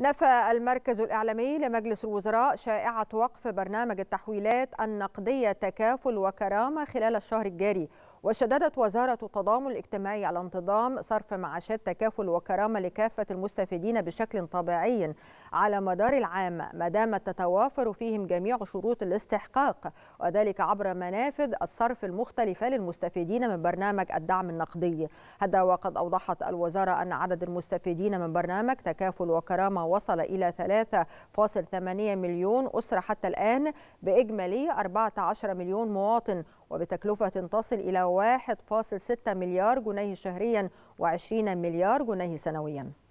نفى المركز الإعلامي لمجلس الوزراء شائعة وقف برنامج التحويلات النقدية تكافل وكرامة خلال الشهر الجاري وشددت وزارة التضامن الاجتماعي على انتظام صرف معاشات تكافل وكرامة لكافة المستفيدين بشكل طبيعي على مدار العام ما دامت تتوافر فيهم جميع شروط الاستحقاق وذلك عبر منافذ الصرف المختلفة للمستفيدين من برنامج الدعم النقدي هذا وقد أوضحت الوزارة أن عدد المستفيدين من برنامج تكافل وكرامة وصل إلى 3.8 مليون أسرة حتى الآن بإجمالي 14 مليون مواطن وبتكلفة تصل إلى 1.6 مليار جنيه شهريا و20 مليار جنيه سنويا